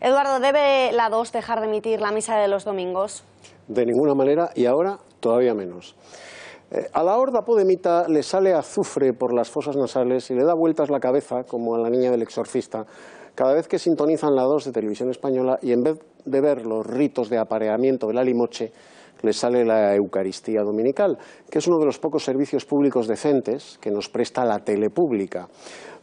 Eduardo, ¿debe la 2 dejar de emitir la misa de los domingos? De ninguna manera y ahora todavía menos. Eh, a la horda podemita le sale azufre por las fosas nasales y le da vueltas la cabeza, como a la niña del exorcista, cada vez que sintonizan la 2 de televisión española y en vez de ver los ritos de apareamiento la alimoche, le sale la Eucaristía Dominical, que es uno de los pocos servicios públicos decentes que nos presta la tele pública.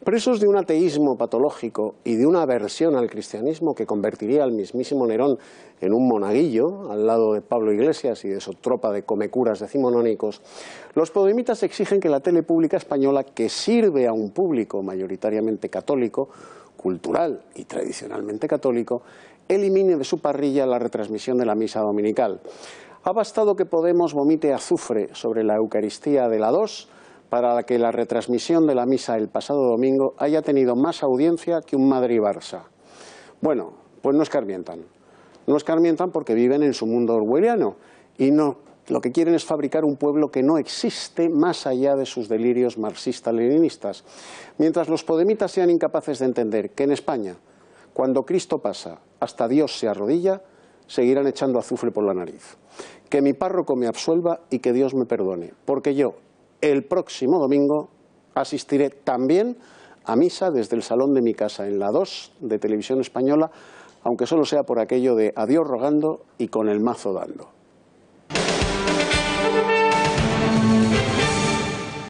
Presos de un ateísmo patológico y de una aversión al cristianismo que convertiría al mismísimo Nerón en un monaguillo, al lado de Pablo Iglesias y de su tropa de comecuras decimonónicos, los podemitas exigen que la tele pública española, que sirve a un público mayoritariamente católico, cultural y tradicionalmente católico, elimine de su parrilla la retransmisión de la misa dominical. Ha bastado que Podemos vomite azufre sobre la Eucaristía de la 2 para que la retransmisión de la misa el pasado domingo haya tenido más audiencia que un Madrid-Barça. Bueno, pues no escarmientan. No escarmientan porque viven en su mundo orwelliano y no, lo que quieren es fabricar un pueblo que no existe más allá de sus delirios marxistas leninistas Mientras los podemitas sean incapaces de entender que en España, cuando Cristo pasa hasta Dios se arrodilla, seguirán echando azufre por la nariz. Que mi párroco me absuelva y que Dios me perdone, porque yo, el próximo domingo asistiré también a misa desde el salón de mi casa, en la 2 de Televisión Española, aunque solo sea por aquello de adiós rogando y con el mazo dando.